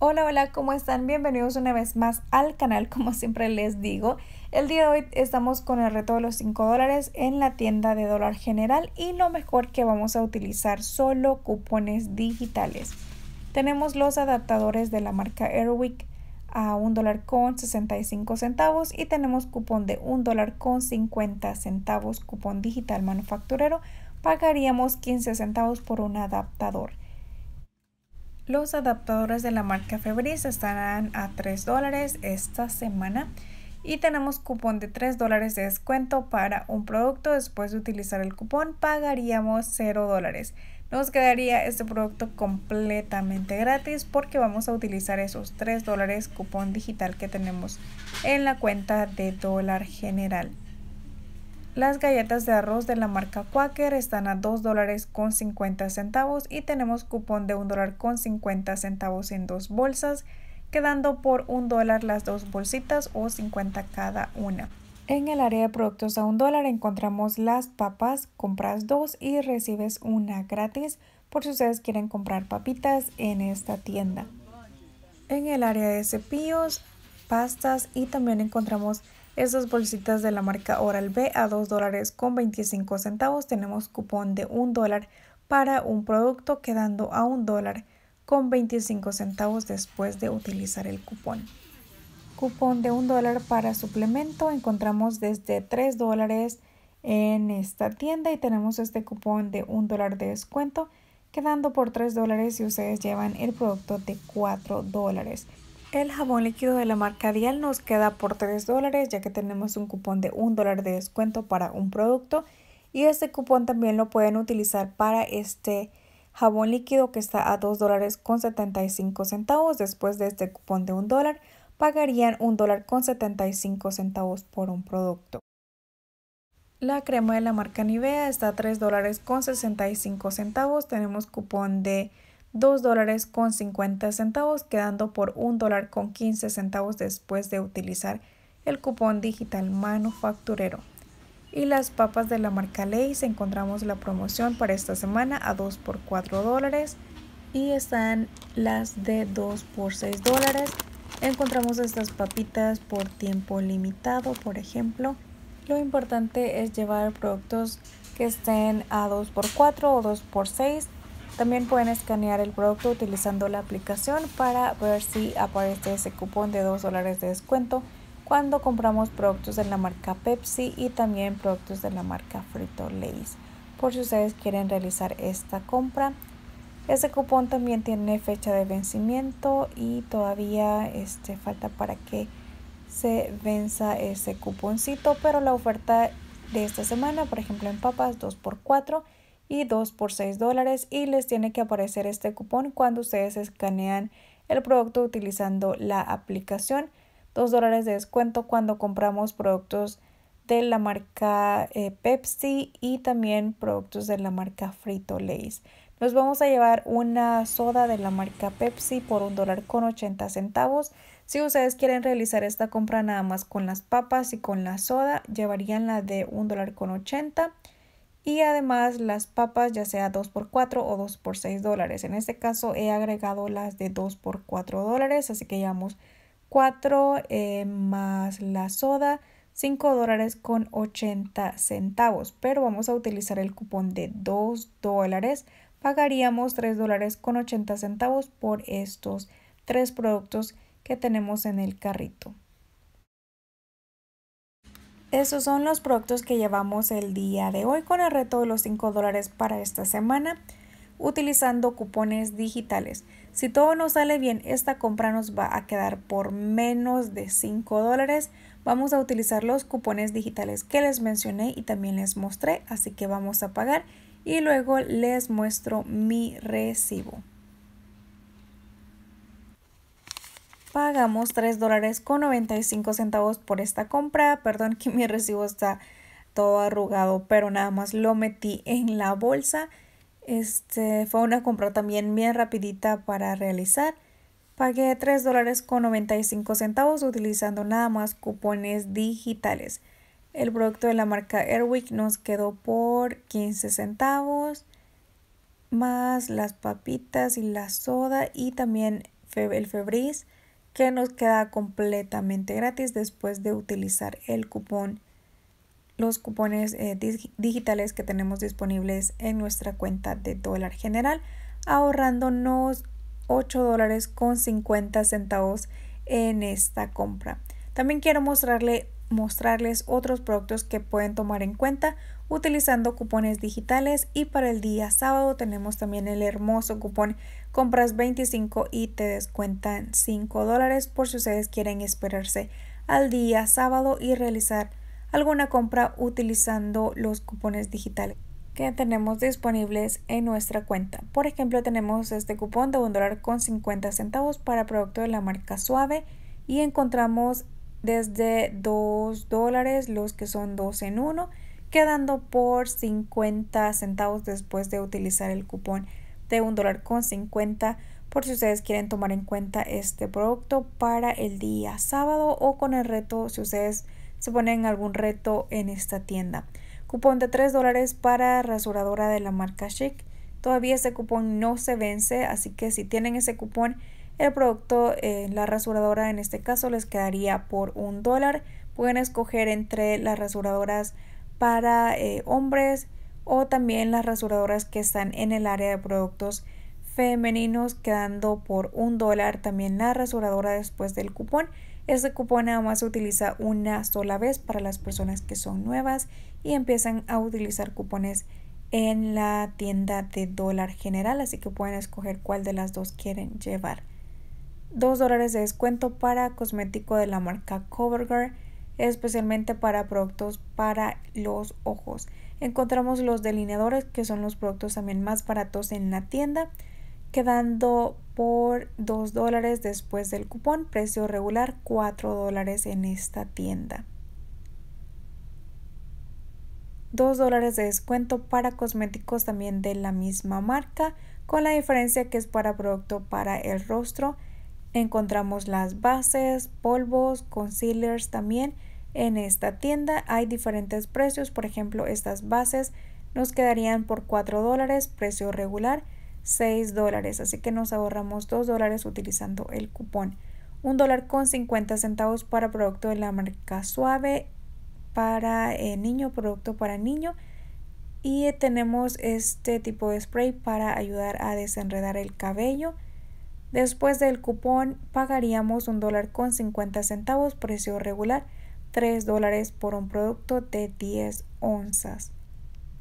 Hola, hola, ¿cómo están? Bienvenidos una vez más al canal, como siempre les digo. El día de hoy estamos con el reto de los 5 dólares en la tienda de dólar general y lo mejor que vamos a utilizar solo cupones digitales. Tenemos los adaptadores de la marca Airwick a $1 dólar con 65 centavos y tenemos cupón de $1 dólar con 50 centavos, cupón digital manufacturero. Pagaríamos 15 centavos por un adaptador. Los adaptadores de la marca Febris estarán a 3 esta semana y tenemos cupón de 3 de descuento para un producto. Después de utilizar el cupón pagaríamos 0 dólares. Nos quedaría este producto completamente gratis porque vamos a utilizar esos 3 dólares cupón digital que tenemos en la cuenta de dólar general. Las galletas de arroz de la marca Quaker están a $2.50 dólares con centavos y tenemos cupón de $1.50 dólar con centavos en dos bolsas, quedando por 1 dólar las dos bolsitas o 50 cada una. En el área de productos a 1 dólar encontramos las papas, compras dos y recibes una gratis por si ustedes quieren comprar papitas en esta tienda. En el área de cepillos, pastas y también encontramos esas bolsitas de la marca Oral B a $2.25 dólares con 25 centavos. Tenemos cupón de 1 dólar para un producto quedando a 1 dólar con 25 centavos después de utilizar el cupón. Cupón de 1 dólar para suplemento encontramos desde 3 dólares en esta tienda y tenemos este cupón de 1 dólar de descuento quedando por 3 dólares si ustedes llevan el producto de 4 dólares. El jabón líquido de la marca Dial nos queda por 3 dólares ya que tenemos un cupón de 1 dólar de descuento para un producto y este cupón también lo pueden utilizar para este jabón líquido que está a $2.75. dólares con centavos. Después de este cupón de 1 dólar pagarían $1.75 dólar con centavos por un producto. La crema de la marca Nivea está a $3.65. dólares con centavos. Tenemos cupón de 2 dólares con 50 centavos, quedando por 1 dólar con 15 centavos después de utilizar el cupón digital manufacturero. Y las papas de la marca Lay's encontramos la promoción para esta semana a 2 por 4 dólares y están las de 2 por 6 dólares. Encontramos estas papitas por tiempo limitado, por ejemplo. Lo importante es llevar productos que estén a 2 por 4 o 2 por 6 también pueden escanear el producto utilizando la aplicación para ver si aparece ese cupón de 2 dólares de descuento cuando compramos productos de la marca Pepsi y también productos de la marca Frito lay Por si ustedes quieren realizar esta compra, Ese cupón también tiene fecha de vencimiento y todavía este, falta para que se venza ese cuponcito, pero la oferta de esta semana, por ejemplo en papas 2x4, y 2 por 6 dólares y les tiene que aparecer este cupón cuando ustedes escanean el producto utilizando la aplicación. 2 dólares de descuento cuando compramos productos de la marca eh, Pepsi y también productos de la marca Frito Lays. Nos vamos a llevar una soda de la marca Pepsi por un dólar con 80 centavos. Si ustedes quieren realizar esta compra nada más con las papas y con la soda, llevarían la de un dólar con 80 y además las papas ya sea 2 x 4 o 2 x 6 dólares. En este caso he agregado las de 2 x 4 dólares, así que llevamos 4 eh, más la soda, 5 dólares con 80 centavos. Pero vamos a utilizar el cupón de 2 dólares. Pagaríamos 3 dólares con 80 centavos por estos 3 productos que tenemos en el carrito. Esos son los productos que llevamos el día de hoy con el reto de los 5 dólares para esta semana utilizando cupones digitales. Si todo nos sale bien, esta compra nos va a quedar por menos de 5 dólares. Vamos a utilizar los cupones digitales que les mencioné y también les mostré, así que vamos a pagar y luego les muestro mi recibo. pagamos $3.95 por esta compra. Perdón que mi recibo está todo arrugado, pero nada más lo metí en la bolsa. Este fue una compra también bien rapidita para realizar. Pagué $3.95 utilizando nada más cupones digitales. El producto de la marca Airwick nos quedó por 15 centavos más las papitas y la soda y también el febris que nos queda completamente gratis después de utilizar el cupón, los cupones eh, digitales que tenemos disponibles en nuestra cuenta de dólar general, ahorrándonos 8 dólares con 50 centavos en esta compra. También quiero mostrarle mostrarles otros productos que pueden tomar en cuenta utilizando cupones digitales y para el día sábado tenemos también el hermoso cupón compras 25 y te descuentan 5 dólares por si ustedes quieren esperarse al día sábado y realizar alguna compra utilizando los cupones digitales que tenemos disponibles en nuestra cuenta. Por ejemplo, tenemos este cupón de dólar con 50 centavos para producto de la marca Suave y encontramos desde 2 dólares los que son 2 en 1 quedando por 50 centavos después de utilizar el cupón de un dólar con 50 por si ustedes quieren tomar en cuenta este producto para el día sábado o con el reto si ustedes se ponen algún reto en esta tienda. Cupón de 3 dólares para rasuradora de la marca Chic. Todavía ese cupón no se vence, así que si tienen ese cupón el producto eh, la rasuradora en este caso les quedaría por un dólar. Pueden escoger entre las rasuradoras para eh, hombres o también las rasuradoras que están en el área de productos femeninos quedando por un dólar también la rasuradora después del cupón. Este cupón nada más se utiliza una sola vez para las personas que son nuevas y empiezan a utilizar cupones en la tienda de dólar general, así que pueden escoger cuál de las dos quieren llevar. 2 dólares de descuento para cosmético de la marca CoverGirl, especialmente para productos para los ojos. Encontramos los delineadores, que son los productos también más baratos en la tienda, quedando por 2 dólares después del cupón, precio regular 4 dólares en esta tienda. 2 dólares de descuento para cosméticos también de la misma marca, con la diferencia que es para producto para el rostro Encontramos las bases, polvos, concealers también. En esta tienda hay diferentes precios, por ejemplo estas bases nos quedarían por 4 dólares, precio regular 6 dólares, así que nos ahorramos 2 dólares utilizando el cupón. 1 dólar con 50 centavos para producto de la marca Suave, para eh, niño, producto para niño. Y tenemos este tipo de spray para ayudar a desenredar el cabello. Después del cupón pagaríamos un dólar con 50 centavos, precio regular, 3 dólares por un producto de 10 onzas.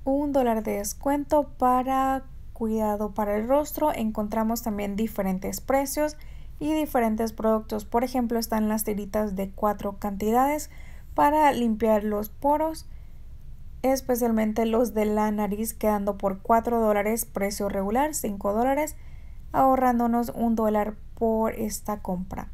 Un dólar de descuento para cuidado para el rostro. Encontramos también diferentes precios y diferentes productos. Por ejemplo, están las tiritas de 4 cantidades para limpiar los poros, especialmente los de la nariz, quedando por 4 dólares precio regular, 5 dólares ahorrándonos un dólar por esta compra.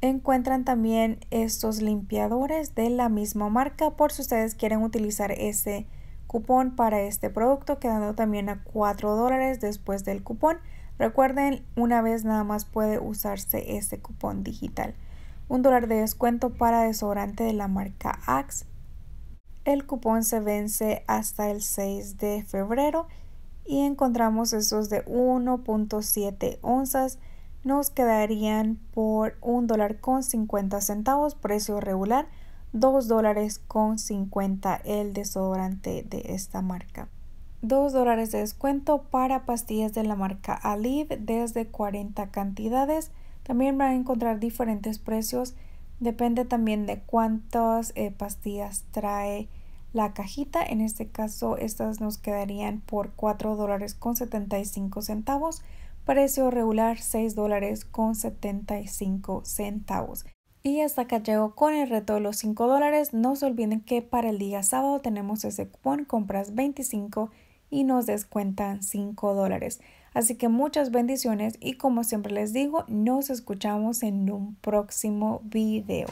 Encuentran también estos limpiadores de la misma marca por si ustedes quieren utilizar ese cupón para este producto quedando también a 4 dólares después del cupón. Recuerden, una vez nada más puede usarse ese cupón digital. Un dólar de descuento para desodorante de la marca Axe. El cupón se vence hasta el 6 de febrero y encontramos esos de 1.7 onzas nos quedarían por un dólar con 50 centavos precio regular 2 dólares con 50 el desodorante de esta marca 2 dólares de descuento para pastillas de la marca Alive desde 40 cantidades también van a encontrar diferentes precios depende también de cuántas eh, pastillas trae la cajita. En este caso, estas nos quedarían por $4.75 dólares con 75 centavos. Precio regular $6.75 dólares con 75 centavos. Y hasta acá llego con el reto de los 5 dólares. No se olviden que para el día sábado tenemos ese cupón compras 25 y nos descuentan 5 dólares. Así que muchas bendiciones y como siempre les digo, nos escuchamos en un próximo video.